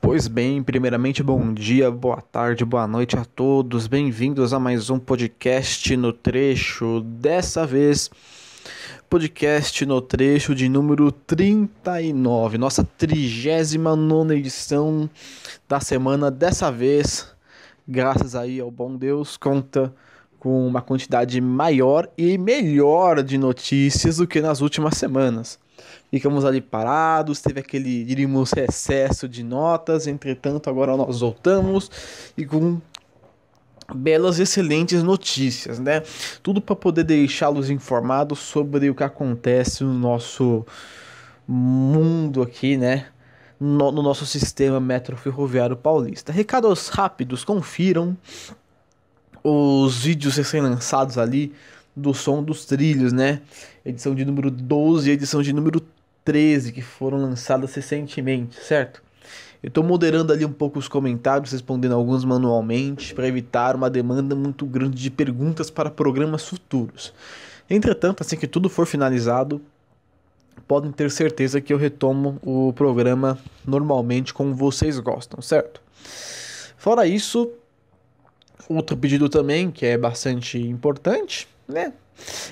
Pois bem, primeiramente, bom dia, boa tarde, boa noite a todos. Bem-vindos a mais um podcast no trecho. Dessa vez, podcast no trecho de número 39, nossa 39 edição da semana. Dessa vez, graças aí ao bom Deus, conta com uma quantidade maior e melhor de notícias do que nas últimas semanas. Ficamos ali parados, teve aquele, diríamos, recesso de notas. Entretanto, agora nós voltamos e com belas excelentes notícias, né? Tudo para poder deixá-los informados sobre o que acontece no nosso mundo aqui, né? No, no nosso sistema ferroviário paulista. Recados rápidos, confiram os vídeos recém-lançados ali do som dos trilhos, né? Edição de número 12 e edição de número 13, que foram lançadas recentemente, certo? Eu estou moderando ali um pouco os comentários, respondendo alguns manualmente, para evitar uma demanda muito grande de perguntas para programas futuros. Entretanto, assim que tudo for finalizado, podem ter certeza que eu retomo o programa normalmente como vocês gostam, certo? Fora isso, outro pedido também que é bastante importante né?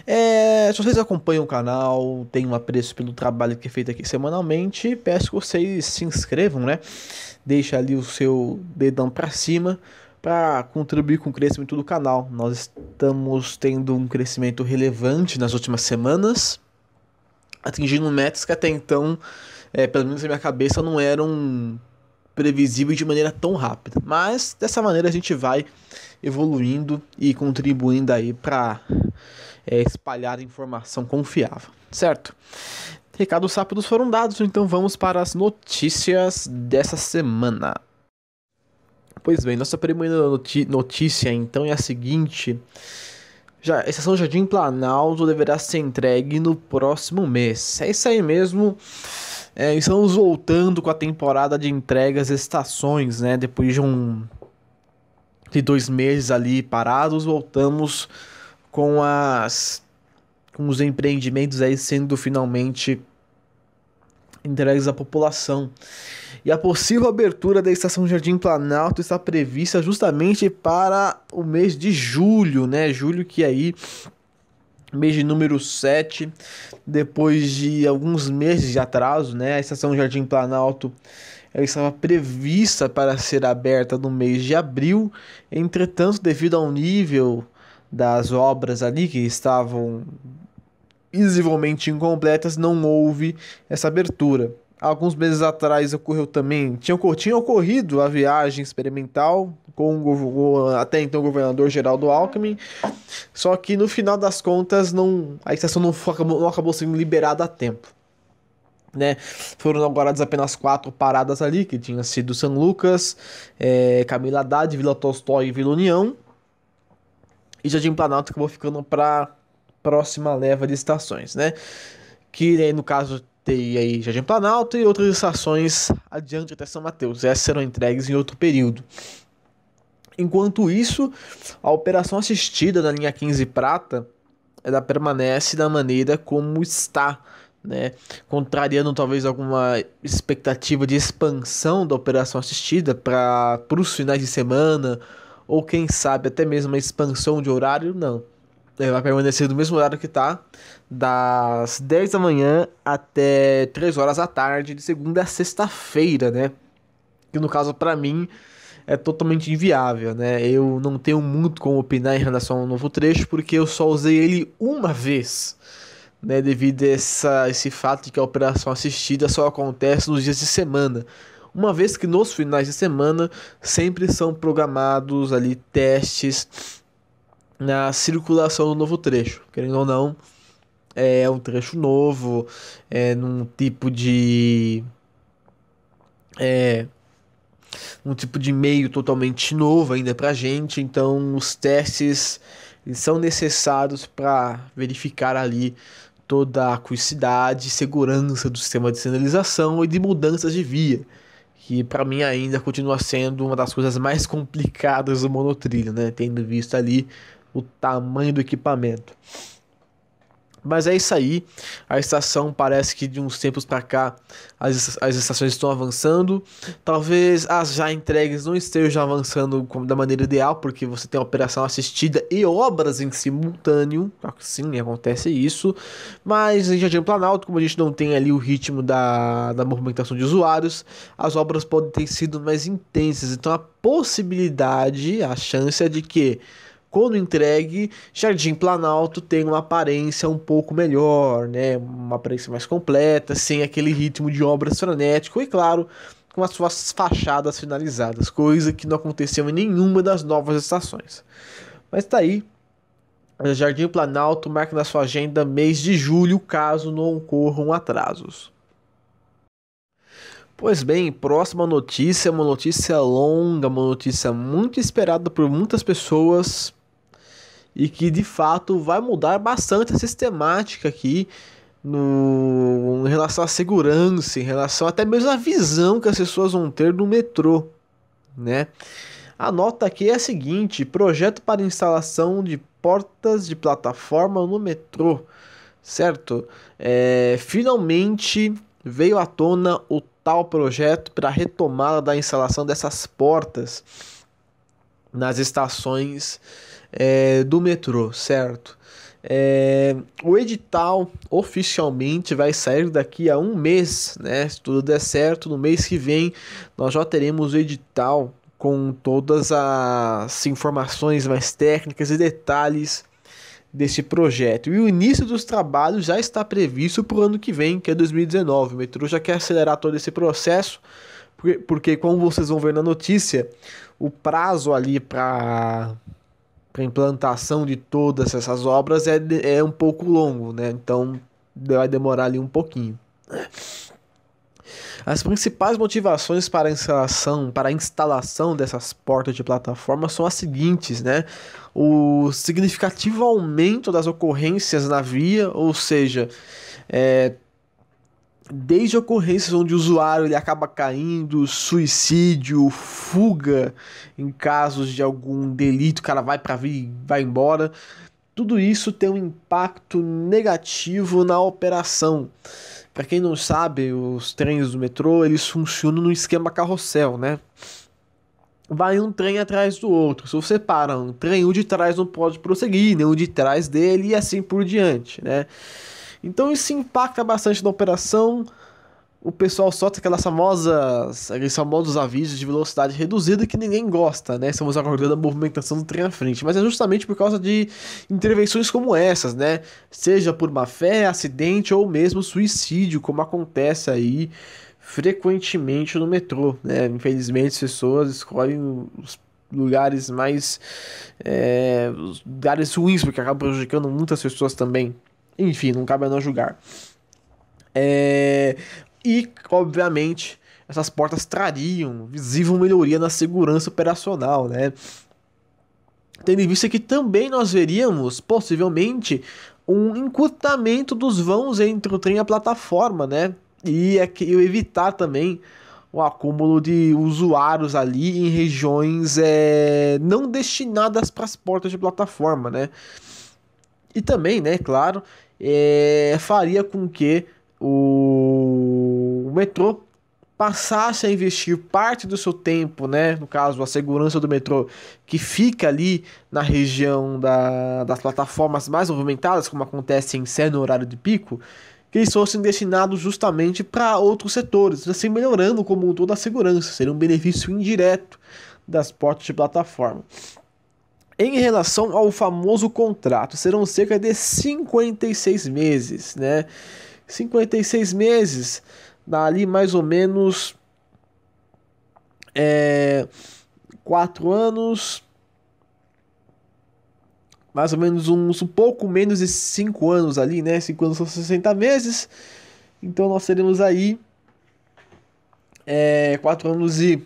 É, se vocês acompanham o canal, tem um apreço pelo trabalho que é feito aqui semanalmente, peço que vocês se inscrevam, né? Deixa ali o seu dedão para cima para contribuir com o crescimento do canal. Nós estamos tendo um crescimento relevante nas últimas semanas, atingindo metas que até então, é, pelo menos na minha cabeça, não eram previsível de maneira tão rápida. Mas dessa maneira a gente vai evoluindo e contribuindo aí para é, espalhar informação confiável, certo? Recados rápidos foram dados, então vamos para as notícias dessa semana. Pois bem, nossa primeira notícia então é a seguinte. Já, a estação Jardim Planalto deverá ser entregue no próximo mês. É isso aí mesmo. É, estamos voltando com a temporada de entregas estações, né? Depois de um de dois meses ali parados, voltamos com as com os empreendimentos aí sendo finalmente entregues à população. E a possível abertura da estação Jardim Planalto está prevista justamente para o mês de julho, né? Julho que aí mês de número 7, depois de alguns meses de atraso, né? A estação Jardim Planalto ela estava prevista para ser aberta no mês de abril, entretanto, devido ao nível das obras ali que estavam visivelmente incompletas, não houve essa abertura. Alguns meses atrás ocorreu também, tinha, tinha ocorrido a viagem experimental com o, até então o governador Geraldo Alckmin, só que no final das contas não, a estação não, acabou, não acabou sendo liberada a tempo. Né? Foram inauguradas apenas quatro paradas ali, que tinha sido São Lucas, é, Camila Haddad, Vila Tolstói e Vila União. E Jardim Planalto acabou ficando para próxima leva de estações, né? Que né, no caso tem aí Jardim Planalto e outras estações adiante até São Mateus. Essas serão entregues em outro período. Enquanto isso, a operação assistida na linha 15 Prata ela permanece da maneira como está, né? contrariando talvez alguma expectativa de expansão da operação assistida para os finais de semana, ou quem sabe até mesmo uma expansão de horário, não. É, vai permanecer do mesmo horário que tá, das 10 da manhã até 3 horas da tarde, de segunda a sexta-feira, né? Que no caso, para mim, é totalmente inviável, né? Eu não tenho muito como opinar em relação ao novo trecho, porque eu só usei ele uma vez, né? Devido a essa, esse fato de que a operação assistida só acontece nos dias de semana. Uma vez que nos finais de semana sempre são programados ali testes na circulação do novo trecho. Querendo ou não, é um trecho novo, é num tipo de. É. Um tipo de meio totalmente novo ainda pra gente, então os testes são necessários para verificar ali toda a acuicidade, segurança do sistema de sinalização e de mudanças de via, que para mim ainda continua sendo uma das coisas mais complicadas do monotrilho, né? Tendo visto ali o tamanho do equipamento. Mas é isso aí. A estação parece que de uns tempos para cá as, as estações estão avançando. Talvez as já entregues não estejam avançando como, da maneira ideal, porque você tem operação assistida e obras em simultâneo. Ah, sim, acontece isso. Mas em Jardim Planalto, como a gente não tem ali o ritmo da, da movimentação de usuários, as obras podem ter sido mais intensas. Então a possibilidade, a chance é de que quando entregue, Jardim Planalto tem uma aparência um pouco melhor, né? Uma aparência mais completa, sem aquele ritmo de obras frenético e, claro, com as suas fachadas finalizadas, coisa que não aconteceu em nenhuma das novas estações. Mas tá aí. Jardim Planalto marca na sua agenda mês de julho, caso não ocorram atrasos. Pois bem, próxima notícia, uma notícia longa, uma notícia muito esperada por muitas pessoas, e que de fato vai mudar bastante a sistemática aqui no, em relação à segurança, em relação até mesmo à visão que as pessoas vão ter do metrô, né? A nota aqui é a seguinte: projeto para instalação de portas de plataforma no metrô, certo? É, finalmente veio à tona o tal projeto para retomada da instalação dessas portas nas estações é, do metrô, certo? É, o edital oficialmente vai sair daqui a um mês, né? Se tudo der certo, no mês que vem nós já teremos o edital com todas as informações mais técnicas e detalhes desse projeto. E o início dos trabalhos já está previsto para o ano que vem, que é 2019. O metrô já quer acelerar todo esse processo, porque, porque como vocês vão ver na notícia, o prazo ali para para implantação de todas essas obras é, é um pouco longo, né? Então vai demorar ali um pouquinho. As principais motivações para a instalação, para a instalação dessas portas de plataforma são as seguintes, né? O significativo aumento das ocorrências na via, ou seja, é, desde ocorrências onde o usuário ele acaba caindo, suicídio, fuga em casos de algum delito, o cara vai para vir, vai embora. Tudo isso tem um impacto negativo na operação. Para quem não sabe, os trens do metrô, eles funcionam no esquema carrossel, né? Vai um trem atrás do outro. Se você para um trem, o de trás não pode prosseguir, nem o de trás dele e assim por diante, né? Então isso impacta bastante na operação. O pessoal solta aquelas famosas, aqueles famosos avisos de velocidade reduzida que ninguém gosta, né? Estamos acordando a movimentação do trem à frente. Mas é justamente por causa de intervenções como essas, né? Seja por má fé, acidente ou mesmo suicídio, como acontece aí frequentemente no metrô, né? Infelizmente as pessoas escolhem os lugares mais é, lugares ruins porque acaba prejudicando muitas pessoas também enfim, não cabe a nós julgar. É... E, obviamente, essas portas trariam visível melhoria na segurança operacional, né? Tendo em vista que também nós veríamos, possivelmente, um encurtamento dos vãos entre o trem e a plataforma, né? E é evitar também o acúmulo de usuários ali em regiões é, não destinadas para as portas de plataforma, né? E também, né, claro, é, faria com que o, o metrô passasse a investir parte do seu tempo, né, no caso a segurança do metrô, que fica ali na região da, das plataformas mais movimentadas, como acontece em Sé no horário de pico, que eles fossem destinados justamente para outros setores, assim melhorando como um todo a segurança, seria um benefício indireto das portas de plataforma. Em relação ao famoso contrato, serão cerca de 56 meses, né? 56 meses, dá ali mais ou menos é, 4 anos, mais ou menos uns um pouco menos de 5 anos ali, né? 5 anos são 60 meses. Então nós teremos aí é, 4 anos e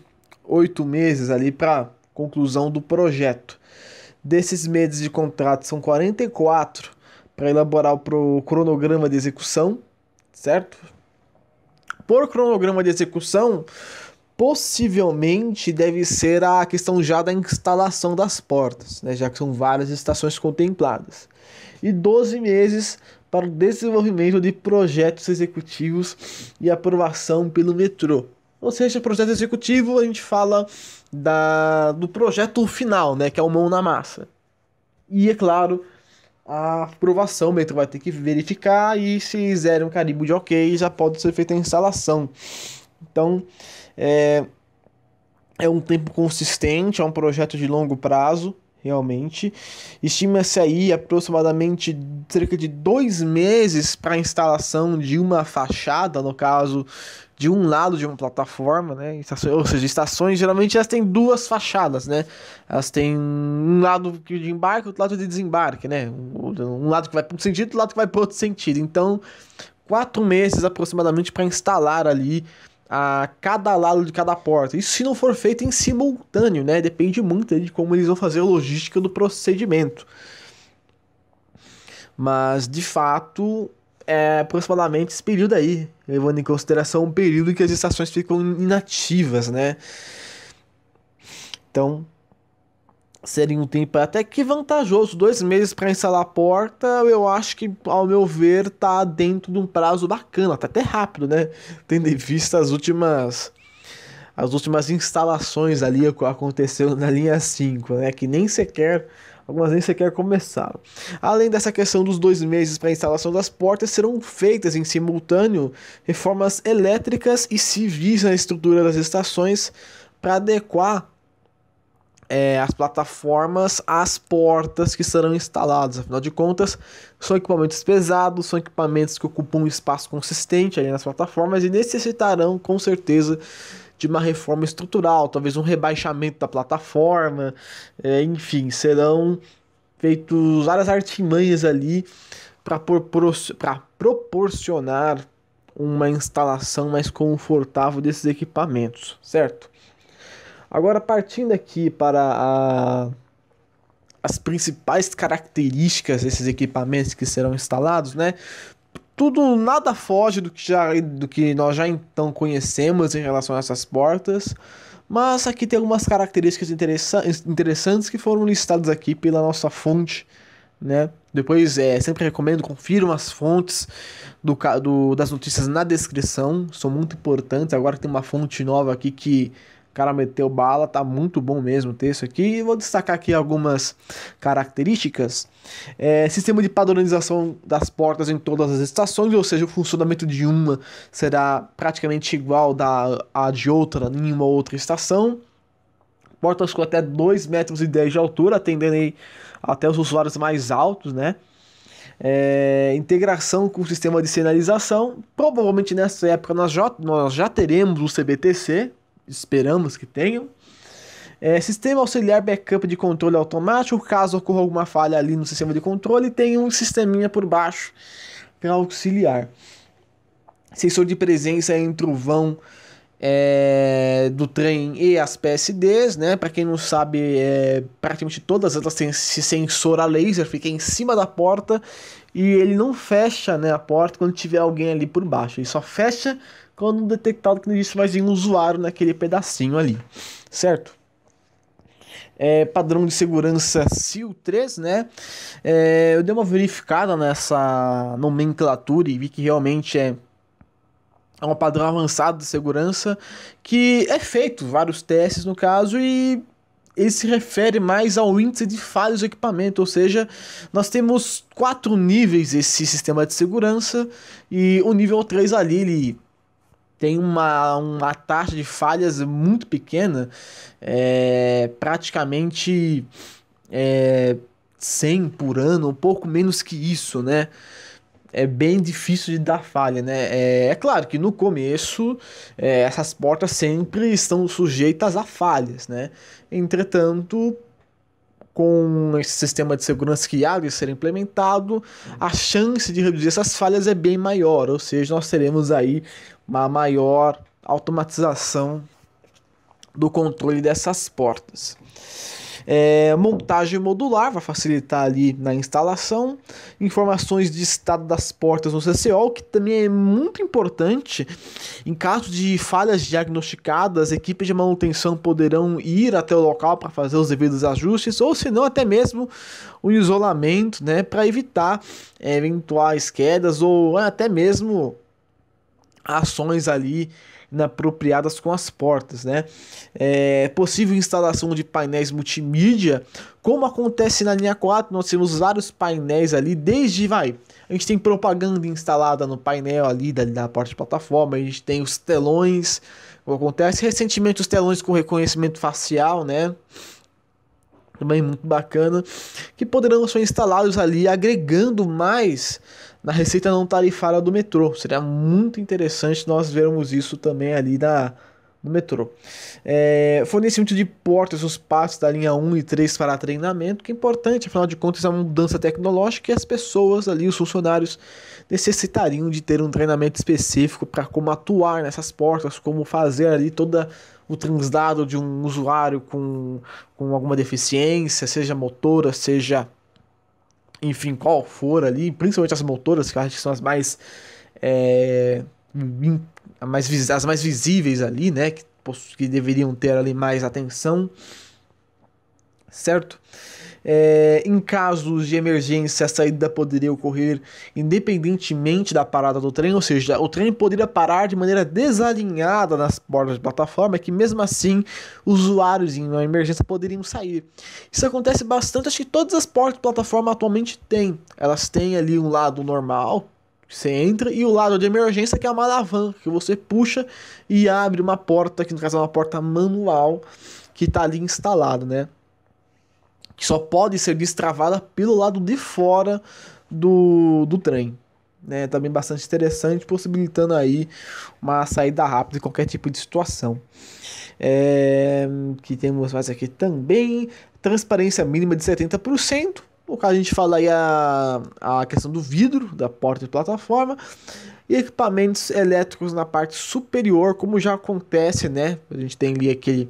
8 meses ali para conclusão do projeto. Desses meses de contrato, são 44 para elaborar o cronograma de execução, certo? Por cronograma de execução, possivelmente deve ser a questão já da instalação das portas, né? já que são várias estações contempladas. E 12 meses para o desenvolvimento de projetos executivos e aprovação pelo metrô. Ou seja, projeto executivo, a gente fala da, do projeto final, né, que é o mão na massa. E, é claro, a aprovação, o Metro vai ter que verificar e se zero um carimbo de ok, já pode ser feita a instalação. Então, é, é um tempo consistente, é um projeto de longo prazo, realmente. Estima-se aí aproximadamente cerca de dois meses para a instalação de uma fachada, no caso de um lado de uma plataforma, né? Estações, ou seja, estações geralmente elas têm duas fachadas, né? Elas têm um lado de embarque, outro lado de desembarque, né? Um lado que vai para um sentido, outro lado que vai para outro sentido. Então, quatro meses aproximadamente para instalar ali a cada lado de cada porta. Isso se não for feito em simultâneo, né? Depende muito de como eles vão fazer a logística do procedimento. Mas de fato, é aproximadamente esse período aí, levando em consideração o período que as estações ficam inativas, né? Então, seria um tempo até que vantajoso, dois meses para instalar a porta, eu acho que, ao meu ver, tá dentro de um prazo bacana, tá até rápido, né? Tendo em vista as últimas as últimas instalações ali que aconteceu na linha 5, né, que nem sequer algumas nem sequer começaram. Além dessa questão dos dois meses para a instalação das portas, serão feitas em simultâneo reformas elétricas e civis na estrutura das estações para adequar é, as plataformas às portas que serão instaladas. Afinal de contas, são equipamentos pesados, são equipamentos que ocupam um espaço consistente ali nas plataformas e necessitarão, com certeza, de uma reforma estrutural, talvez um rebaixamento da plataforma, é, enfim, serão feitos várias artimanhas ali para propor proporcionar uma instalação mais confortável desses equipamentos, certo? Agora partindo aqui para a, as principais características desses equipamentos que serão instalados, né? tudo nada foge do que, já, do que nós já então conhecemos em relação a essas portas, mas aqui tem algumas características interessa interessantes que foram listadas aqui pela nossa fonte, né? Depois é, sempre recomendo confiram as fontes do, do das notícias na descrição, são muito importantes. Agora tem uma fonte nova aqui que cara meteu bala, tá muito bom mesmo o texto aqui. Vou destacar aqui algumas características. É, sistema de padronização das portas em todas as estações, ou seja, o funcionamento de uma será praticamente igual da, a de outra em uma outra estação. Portas com até 2,10 metros de altura, atendendo até os usuários mais altos, né? É, integração com o sistema de sinalização. Provavelmente nessa época nós já, nós já teremos o CBTC, esperamos que tenham. É, sistema auxiliar backup de controle automático, caso ocorra alguma falha ali no sistema de controle, tem um sisteminha por baixo para é auxiliar. Sensor de presença entre o vão é, do trem e as PSDs, né? Para quem não sabe, é, praticamente todas elas têm esse sensor a laser, fica em cima da porta e ele não fecha né, a porta quando tiver alguém ali por baixo. Ele só fecha quando detectado que não existe mais nenhum usuário naquele pedacinho ali, certo? É, padrão de segurança SIL 3, né? É, eu dei uma verificada nessa nomenclatura e vi que realmente é é um padrão avançado de segurança que é feito vários testes no caso e ele se refere mais ao índice de falhas do equipamento, ou seja, nós temos quatro níveis esse sistema de segurança e o nível 3 ali ele tem uma, uma taxa de falhas muito pequena, é, praticamente é, eh, 100 por ano, um pouco menos que isso, né? É bem difícil de dar falha, né? É, é claro que no começo é, essas portas sempre estão sujeitas a falhas, né? Entretanto, com esse sistema de segurança que há de ser implementado, a chance de reduzir essas falhas é bem maior, ou seja, nós teremos aí uma maior automatização do controle dessas portas. É, montagem modular vai facilitar ali na instalação, informações de estado das portas no CCO, que também é muito importante. Em caso de falhas diagnosticadas, equipes de manutenção poderão ir até o local para fazer os devidos ajustes, ou se não, até mesmo o isolamento, né, para evitar é, eventuais quedas ou até mesmo ações ali inapropriadas com as portas, né? É, possível instalação de painéis multimídia, como acontece na linha 4, nós temos vários painéis ali, desde vai. A gente tem propaganda instalada no painel ali da, da parte de plataforma, a gente tem os telões, acontece recentemente os telões com reconhecimento facial, né? Também muito bacana, que poderão ser instalados ali, agregando mais na receita não tarifária do metrô. Seria muito interessante nós vermos isso também ali na, no metrô. É, fornecimento de portas nos passos da linha 1 e 3 para treinamento, que é importante, afinal de contas, é uma mudança tecnológica e as pessoas ali, os funcionários, necessitariam de ter um treinamento específico para como atuar nessas portas, como fazer ali toda o transdado de um usuário com, com alguma deficiência, seja motora, seja enfim, qual for ali, principalmente as motoras, que eu acho que são as mais. É, mais as mais visíveis ali, né? Que, que deveriam ter ali mais atenção, certo? É, em casos de emergência, a saída poderia ocorrer independentemente da parada do trem, ou seja, o trem poderia parar de maneira desalinhada nas portas de plataforma, é que mesmo assim usuários em uma emergência poderiam sair. Isso acontece bastante, acho que todas as portas de plataforma atualmente têm. Elas têm ali um lado normal, que você entra e o lado de emergência que é uma alavanca que você puxa e abre uma porta, que no caso é uma porta manual que está ali instalada, né? que só pode ser destravada pelo lado de fora do, do trem. Né? Também bastante interessante, possibilitando aí uma saída rápida de qualquer tipo de situação. É, que temos mais aqui também, transparência mínima de 70%. No caso, a gente fala aí a, a questão do vidro da porta de plataforma e equipamentos elétricos na parte superior, como já acontece, né? A gente tem ali aquele,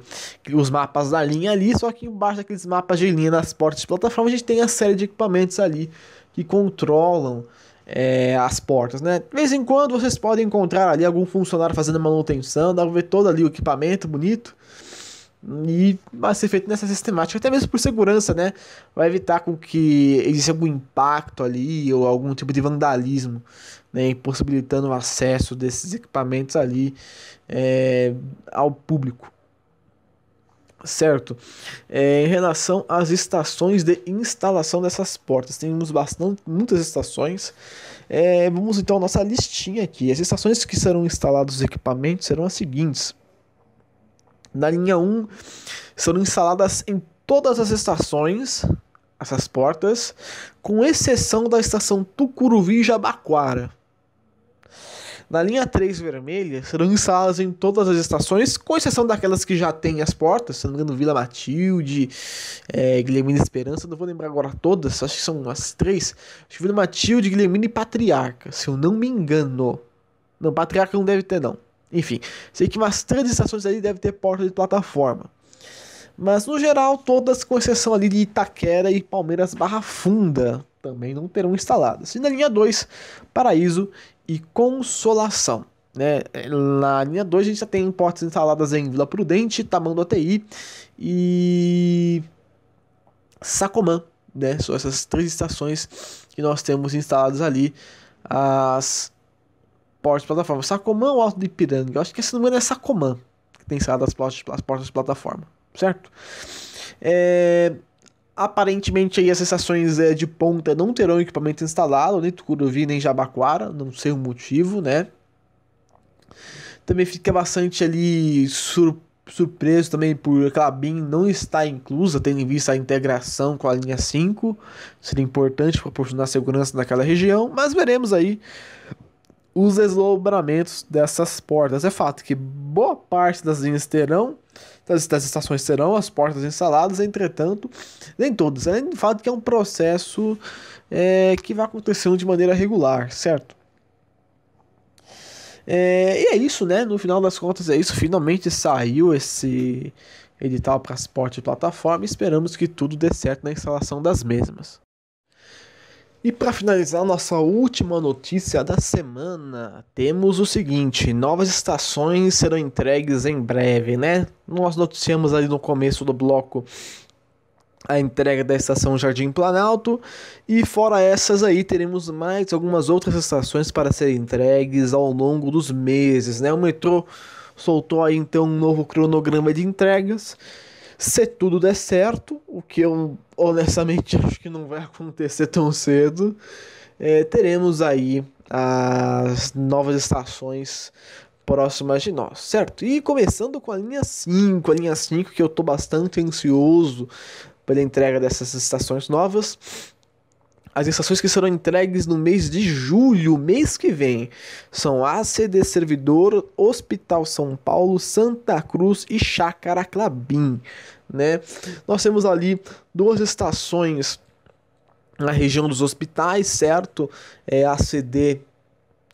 os mapas da linha ali, só que embaixo daqueles mapas de linha nas portas de plataforma, a gente tem a série de equipamentos ali que controlam é, as portas, né? De vez em quando vocês podem encontrar ali algum funcionário fazendo manutenção, dá pra ver todo ali o equipamento bonito e vai ser feito nessa sistemática, até mesmo por segurança, né? Vai evitar com que exista algum impacto ali ou algum tipo de vandalismo né, impossibilitando o acesso desses equipamentos ali é, ao público. Certo? É, em relação às estações de instalação dessas portas, temos bastante, muitas estações. É, vamos então à nossa listinha aqui. As estações que serão instalados os equipamentos serão as seguintes. Na linha 1, serão instaladas em todas as estações essas portas, com exceção da estação Tucuruvi e Jabaquara. Na linha 3 vermelha serão instaladas em todas as estações, com exceção daquelas que já têm as portas, se não me engano, Vila Matilde, é, Guilhermina Esperança, não vou lembrar agora todas, acho que são as três. Acho que Vila Matilde, Guilhermina e Patriarca, se eu não me engano. Não, Patriarca não deve ter, não. Enfim, sei que umas três estações ali deve ter porta de plataforma. Mas no geral, todas com exceção ali de Itaquera e Palmeiras Barra Funda também não terão instaladas. Assim, e na linha 2, Paraíso e Consolação. Né? É, na linha 2 a gente já tem portas instaladas em Vila Prudente, Tamanduá TI e Sacomã. Né? São essas três estações que nós temos instaladas ali as portas plataforma. Sacomã ou Alto de Ipiranga? Eu acho que esse número é Sacomã que tem instalado as portas, as portas plataforma, certo? É, Aparentemente aí as estações é, de ponta não terão equipamento instalado, nem Tucuruvi nem Jabaquara, não sei o motivo, né? Também fica bastante ali sur surpreso também por aquela BIM não estar inclusa, tendo em vista a integração com a linha 5. Seria importante para proporcionar segurança naquela região, mas veremos aí os desdobramentos dessas portas. É fato que boa parte das linhas terão, das, das estações terão as portas instaladas, entretanto, nem todas. é do fato que é um processo é, que vai acontecendo de maneira regular, certo? É, e é isso, né? No final das contas, é isso. Finalmente saiu esse edital para as portas de plataforma. Esperamos que tudo dê certo na instalação das mesmas. E para finalizar nossa última notícia da semana, temos o seguinte: novas estações serão entregues em breve, né? Nós noticiamos ali no começo do bloco a entrega da estação Jardim Planalto e fora essas aí teremos mais algumas outras estações para serem entregues ao longo dos meses, né? O metrô soltou aí então um novo cronograma de entregas se tudo der certo, o que eu honestamente acho que não vai acontecer tão cedo, é, teremos aí as novas estações próximas de nós, certo? E começando com a linha 5, a linha 5 que eu estou bastante ansioso pela entrega dessas estações novas as estações que serão entregues no mês de julho, mês que vem, são ACD Servidor, Hospital São Paulo, Santa Cruz e Chácara Clabim, né? Nós temos ali duas estações na região dos hospitais, certo? É ACD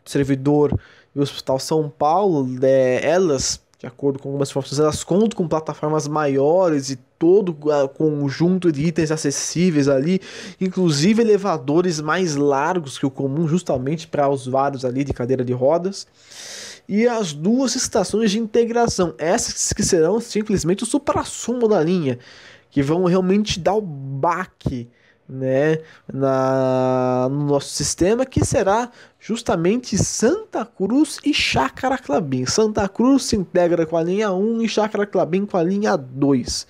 Servidor e Hospital São Paulo, é, elas de acordo com algumas informações, elas contam com plataformas maiores e todo o ah, conjunto de itens acessíveis ali, inclusive elevadores mais largos que o comum, justamente para usuários ali de cadeira de rodas. E as duas estações de integração, essas que serão simplesmente o supra-sumo da linha, que vão realmente dar o baque né, na, no nosso sistema, que será justamente Santa Cruz e Chácara Clabin Santa Cruz se integra com a linha 1 e Chácara Clabin com a linha 2.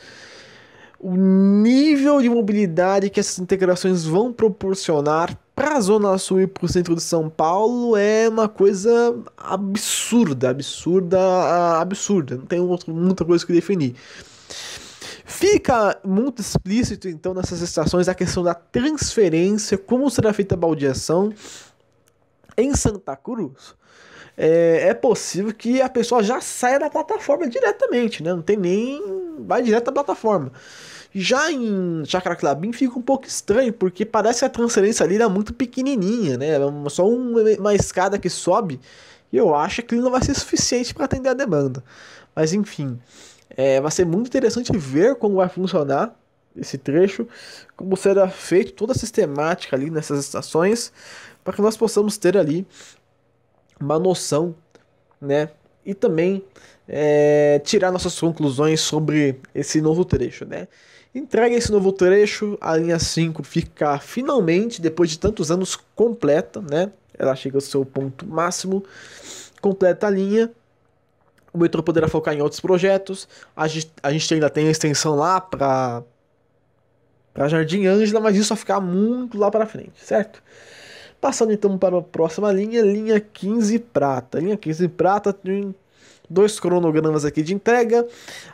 O nível de mobilidade que essas integrações vão proporcionar para a Zona Sul e para o centro de São Paulo é uma coisa absurda, absurda, absurda. Não tem outra, muita coisa que definir. Fica muito explícito, então, nessas estações a questão da transferência, como será feita a baldeação em Santa Cruz. É, é, possível que a pessoa já saia da plataforma diretamente, né? Não tem nem. Vai direto à plataforma. Já em Chacraclabim fica um pouco estranho, porque parece que a transferência ali era muito pequenininha, né? Só uma, uma escada que sobe. E eu acho que não vai ser suficiente para atender a demanda. Mas enfim. É, vai ser muito interessante ver como vai funcionar esse trecho, como será feito toda a sistemática ali nessas estações, para que nós possamos ter ali uma noção, né? E também é, tirar nossas conclusões sobre esse novo trecho, né? Entrega esse novo trecho, a linha 5 fica finalmente, depois de tantos anos, completa, né? Ela chega ao seu ponto máximo, completa a linha o Heitor poderá focar em outros projetos. A gente, a gente ainda tem a extensão lá para para Jardim Ângela, mas isso vai ficar muito lá para frente, certo? Passando então para a próxima linha, linha 15 prata. Linha 15 prata tem dois cronogramas aqui de entrega.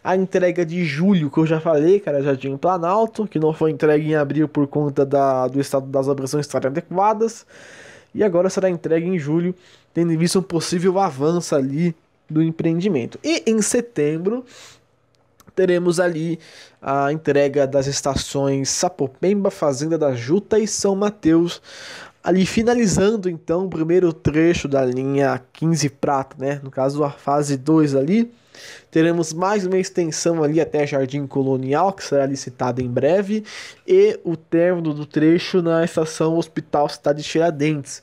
A entrega de julho, que eu já falei, cara, Jardim Planalto, que não foi entregue em abril por conta da, do estado das não estarem adequadas. E agora será entregue em julho, tendo em vista um possível avanço ali do empreendimento. E em setembro teremos ali a entrega das estações Sapopemba, Fazenda da Juta e São Mateus, ali finalizando então o primeiro trecho da linha 15 Prata, né? No caso a fase 2 ali. Teremos mais uma extensão ali até Jardim Colonial, que será licitada em breve, e o término do trecho na estação Hospital Cidade Tiradentes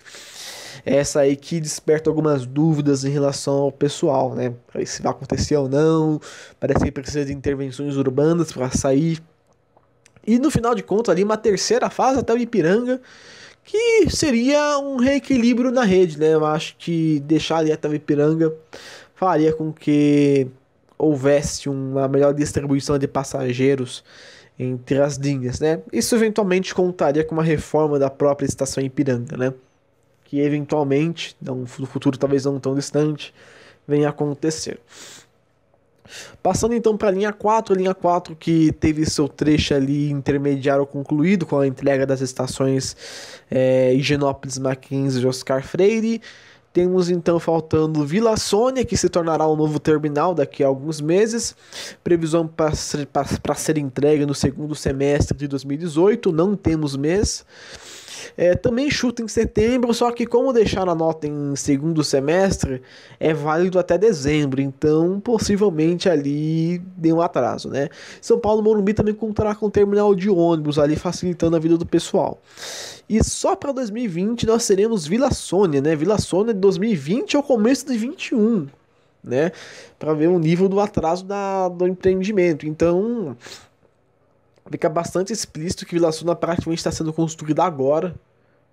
essa aí que desperta algumas dúvidas em relação ao pessoal, né? Se vai acontecer ou não, parece que precisa de intervenções urbanas para sair. E no final de contas, ali, uma terceira fase até o Ipiranga, que seria um reequilíbrio na rede, né? Eu acho que deixar ali até o Ipiranga faria com que houvesse uma melhor distribuição de passageiros entre as linhas, né? Isso eventualmente contaria com uma reforma da própria estação Ipiranga, né? que eventualmente, no futuro talvez não tão distante, venha acontecer. Passando então para a linha 4, a linha 4 que teve seu trecho ali intermediário concluído com a entrega das estações é, Higienópolis, Mackenzie e Oscar Freire. Temos então faltando Vila Sônia, que se tornará o um novo terminal daqui a alguns meses. Previsão para ser, ser entregue no segundo semestre de 2018, não temos mês. É, também chuta em setembro, só que como deixaram a nota em segundo semestre, é válido até dezembro, então possivelmente ali deu um atraso, né? São Paulo Morumbi também contará com um terminal de ônibus ali facilitando a vida do pessoal. E só para 2020 nós teremos Vila Sônia, né? Vila Sônia de 2020 ao começo de 21, né? Para ver o nível do atraso da, do empreendimento. Então, fica bastante explícito que Vila na é praticamente está sendo construída agora,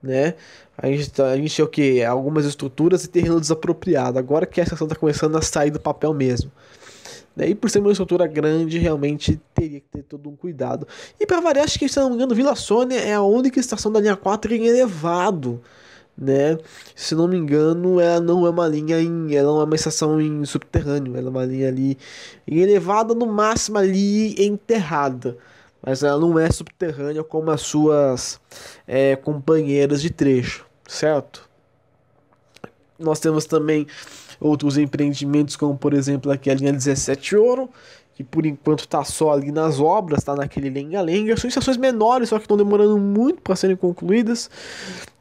né? A gente, tá, a gente é o que? Algumas estruturas e terreno desapropriado. Agora que a estação está começando a sair do papel mesmo. Né? E por ser uma estrutura grande, realmente teria que ter todo um cuidado. E para variar, acho que se não me engano, Vila Sônia é a única estação da linha 4 em elevado. Né? Se não me engano, ela não é uma linha em, ela não é uma estação em subterrâneo, ela é uma linha ali em elevada, no máximo ali enterrada mas ela não é subterrânea como as suas é, companheiras de trecho, certo? Nós temos também outros empreendimentos, como por exemplo aqui a linha 17 Ouro, que por enquanto está só ali nas obras, está naquele lenga-lenga. São estações menores, só que estão demorando muito para serem concluídas.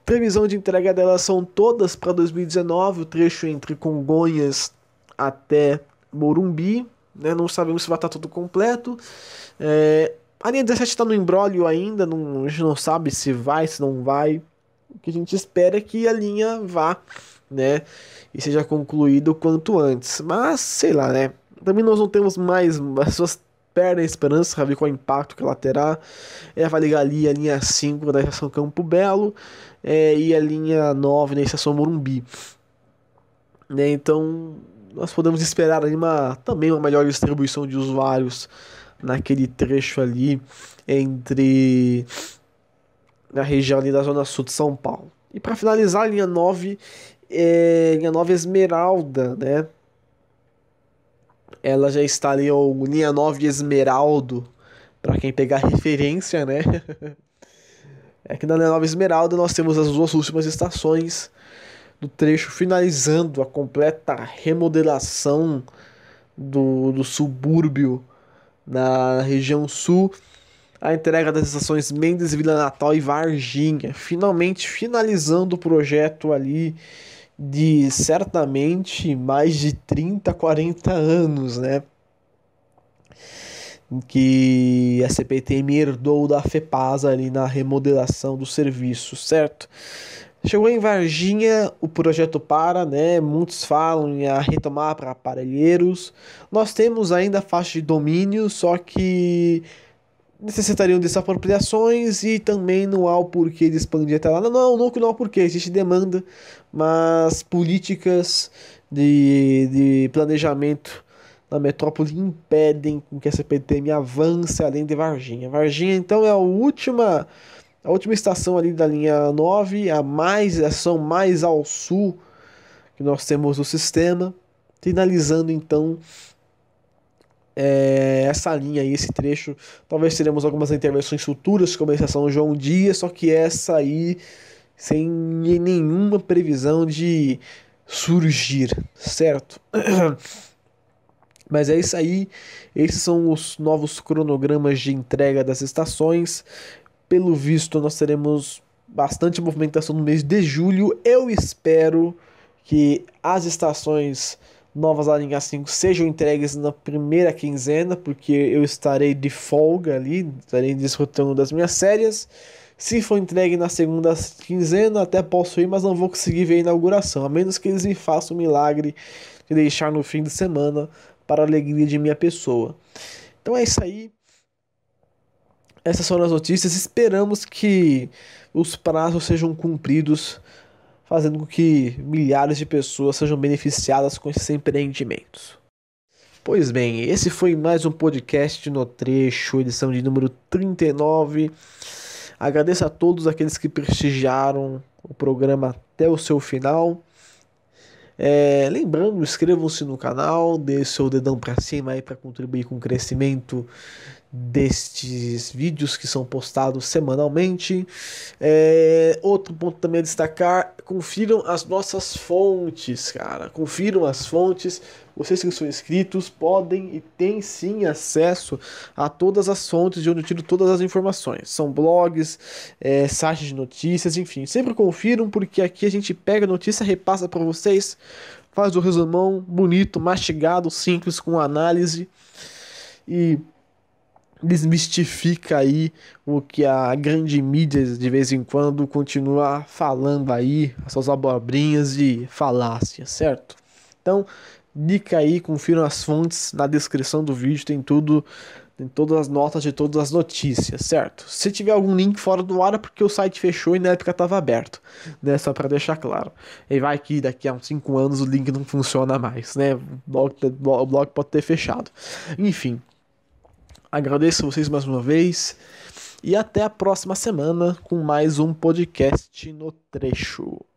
Previsão de entrega delas são todas para 2019, o trecho entre Congonhas até Morumbi. Né? Não sabemos se vai estar tá tudo completo. É, a linha 17 está no embrólio ainda, não, a gente não sabe se vai, se não vai. O que a gente espera é que a linha vá, né? E seja concluído o quanto antes. Mas, sei lá, né? Também nós não temos mais as suas pernas esperança, ver qual impacto que ela terá. Ela é, vai ligar ali a linha 5 da estação Campo Belo é, e a linha 9 na estação Morumbi. Né? Então, nós podemos esperar aí uma, também uma melhor distribuição de usuários naquele trecho ali entre na região ali da zona sul de São Paulo. E para finalizar, a linha 9, é, eh, linha 9 Esmeralda, né? Ela já está ali, o linha 9 Esmeraldo, para quem pegar referência, né? É que na linha 9 Esmeralda nós temos as duas últimas estações do trecho, finalizando a completa remodelação do, do subúrbio na região sul, a entrega das estações Mendes, Vila Natal e Varginha. Finalmente finalizando o projeto ali de certamente mais de 30, 40 anos, né? Que a CPTM herdou da FEPASA ali na remodelação do serviço, certo? Chegou em Varginha, o projeto para, né? Muitos falam em retomar para aparelheiros. Nós temos ainda a faixa de domínio, só que necessitariam dessas apropriações e também não há o porquê de expandir até lá. Não, não, não, não há porquê, existe demanda, mas políticas de, de planejamento na metrópole impedem que essa PTM avance além de Varginha. Varginha, então, é a última a última estação ali da linha 9, a mais ação mais ao sul que nós temos no sistema, finalizando então é, essa linha aí, esse trecho. Talvez teremos algumas intervenções futuras como a estação João Dias, só que essa aí sem nenhuma previsão de surgir, certo? Mas é isso aí. Esses são os novos cronogramas de entrega das estações. Pelo visto, nós teremos bastante movimentação no mês de julho. Eu espero que as estações novas da linha 5 sejam entregues na primeira quinzena, porque eu estarei de folga ali, estarei desfrutando das minhas séries. Se for entregue na segunda quinzena, até posso ir, mas não vou conseguir ver a inauguração, a menos que eles me façam o milagre de deixar no fim de semana para a alegria de minha pessoa. Então é isso aí essas foram as notícias. Esperamos que os prazos sejam cumpridos, fazendo com que milhares de pessoas sejam beneficiadas com esses empreendimentos. Pois bem, esse foi mais um podcast no trecho, edição de número 39. Agradeço a todos aqueles que prestigiaram o programa até o seu final. É, lembrando, inscrevam-se no canal, dê seu dedão para cima aí para contribuir com o crescimento destes vídeos que são postados semanalmente. É, outro ponto também a destacar: confiram as nossas fontes, cara. Confiram as fontes. Vocês que são inscritos podem e têm sim acesso a todas as fontes de onde eu tiro todas as informações. São blogs, é, sites de notícias, enfim. Sempre confiram, porque aqui a gente pega a notícia, repassa para vocês, faz o resumão bonito, mastigado, simples, com análise. E desmistifica aí o que a grande mídia de vez em quando continua falando aí, as suas abobrinhas de falácia, certo? Então, dica aí, confira as fontes na descrição do vídeo, tem tudo, tem todas as notas de todas as notícias, certo? Se tiver algum link fora do ar é porque o site fechou e na época estava aberto, né? Só para deixar claro. E vai que daqui a uns 5 anos o link não funciona mais, né? O blog, o blog pode ter fechado. Enfim, Agradeço vocês mais uma vez e até a próxima semana com mais um podcast no trecho.